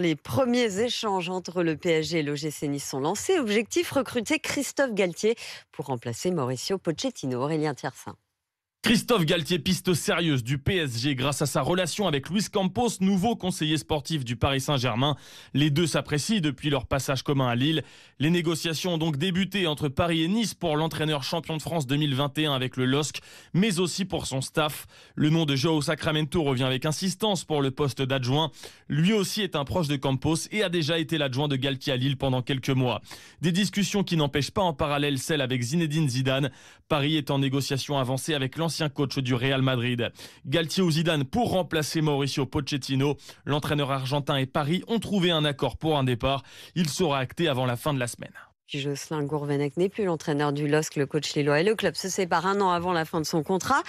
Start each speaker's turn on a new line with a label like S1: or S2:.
S1: Les premiers échanges entre le PSG et l'OGC Nice sont lancés. Objectif recruter Christophe Galtier pour remplacer Mauricio Pochettino. Aurélien Tiersin.
S2: Christophe Galtier, piste sérieuse du PSG grâce à sa relation avec Luis Campos, nouveau conseiller sportif du Paris Saint-Germain. Les deux s'apprécient depuis leur passage commun à Lille. Les négociations ont donc débuté entre Paris et Nice pour l'entraîneur champion de France 2021 avec le LOSC, mais aussi pour son staff. Le nom de Joao Sacramento revient avec insistance pour le poste d'adjoint. Lui aussi est un proche de Campos et a déjà été l'adjoint de Galtier à Lille pendant quelques mois. Des discussions qui n'empêchent pas en parallèle celle avec Zinedine Zidane. Paris est en négociation avancée avec l'ancien coach du Real Madrid. Galtier ou Zidane pour remplacer Mauricio Pochettino. L'entraîneur argentin et Paris ont trouvé un accord pour un départ. Il sera acté avant la fin de la semaine.
S1: Jocelyn Gourvenec n'est plus l'entraîneur du LOSC, le coach Lillois et le club se séparent un an avant la fin de son contrat.